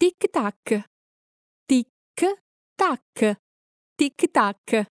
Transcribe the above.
Tic tac. Tic tac. Tic tac.